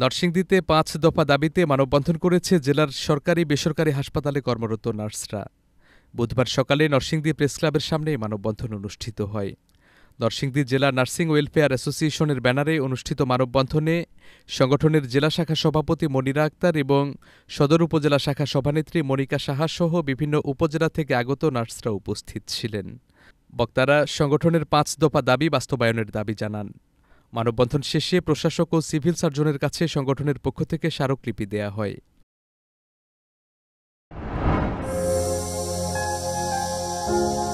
নরসিংদীতে পাঁচ দফা দাবিতে মানববন্ধন করেছে জেলার সরকারি বেসরকারি হাসপাতালে কর্মরত নার্সরা বুধবার সকালে নরসিংদী প্রেসক্লাবের সামনে মানববন্ধন অনুষ্ঠিত হয় নরসিংদী জেলা নার্সিং ওয়েলফেয়ার অ্যাসোসিয়েশনের ব্যানারে অনুষ্ঠিত মানববন্ধনে সংগঠনের জেলা শাখা সভাপতি মনিরা আক্তার এবং সদর উপজেলা শাখা সভানেত্রী মনিকা সাহা সহ বিভিন্ন উপজেলা থেকে আগত নার্সরা উপস্থিত ছিলেন বক্তারা সংগঠনের পাঁচ দফা দাবি বাস্তবায়নের দাবি জানান মানববন্ধন শেষে প্রশাসক ও সিভিল সার্জনের কাছে সংগঠনের পক্ষ থেকে স্মারকলিপি দেয়া হয় thank you